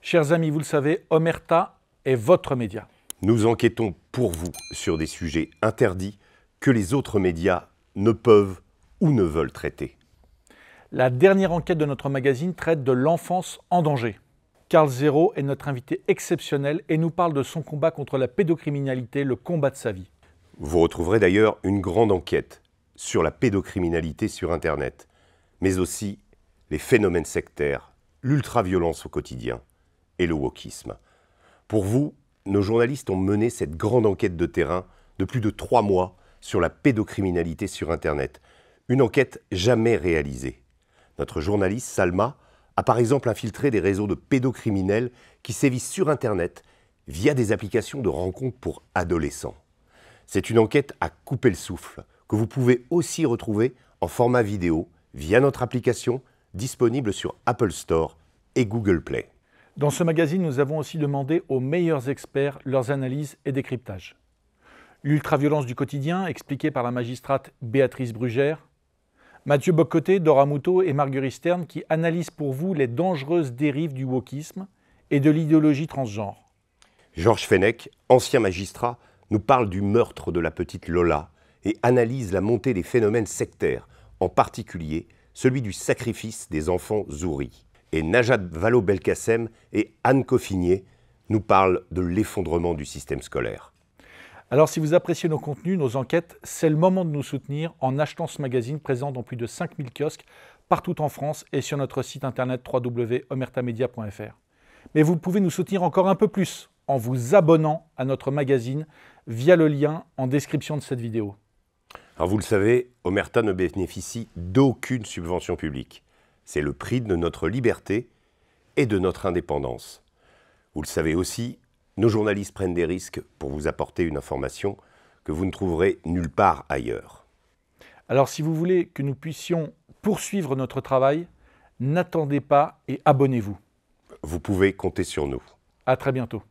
Chers amis, vous le savez, Omerta est votre média. Nous enquêtons pour vous sur des sujets interdits que les autres médias ne peuvent ou ne veulent traiter. La dernière enquête de notre magazine traite de l'enfance en danger. Carl Zéro est notre invité exceptionnel et nous parle de son combat contre la pédocriminalité, le combat de sa vie. Vous retrouverez d'ailleurs une grande enquête sur la pédocriminalité sur Internet, mais aussi les phénomènes sectaires, l'ultra-violence au quotidien et le wokisme. Pour vous, nos journalistes ont mené cette grande enquête de terrain de plus de trois mois sur la pédocriminalité sur Internet. Une enquête jamais réalisée. Notre journaliste Salma a par exemple infiltré des réseaux de pédocriminels qui sévissent sur Internet via des applications de rencontres pour adolescents. C'est une enquête à couper le souffle que vous pouvez aussi retrouver en format vidéo via notre application disponible sur Apple Store et Google Play. Dans ce magazine, nous avons aussi demandé aux meilleurs experts leurs analyses et décryptages. L'ultraviolence du quotidien, expliquée par la magistrate Béatrice Brugère, Mathieu Bocoté, Dora Moutot et Marguerite Stern qui analysent pour vous les dangereuses dérives du wokisme et de l'idéologie transgenre. Georges Fenech, ancien magistrat, nous parle du meurtre de la petite Lola et analyse la montée des phénomènes sectaires, en particulier celui du sacrifice des enfants zouris et Najat Vallaud-Belkacem et Anne Coffinier nous parlent de l'effondrement du système scolaire. Alors si vous appréciez nos contenus, nos enquêtes, c'est le moment de nous soutenir en achetant ce magazine présent dans plus de 5000 kiosques partout en France et sur notre site internet www.omertamedia.fr. Mais vous pouvez nous soutenir encore un peu plus en vous abonnant à notre magazine via le lien en description de cette vidéo. Alors vous le savez, Omerta ne bénéficie d'aucune subvention publique. C'est le prix de notre liberté et de notre indépendance. Vous le savez aussi, nos journalistes prennent des risques pour vous apporter une information que vous ne trouverez nulle part ailleurs. Alors si vous voulez que nous puissions poursuivre notre travail, n'attendez pas et abonnez-vous. Vous pouvez compter sur nous. À très bientôt.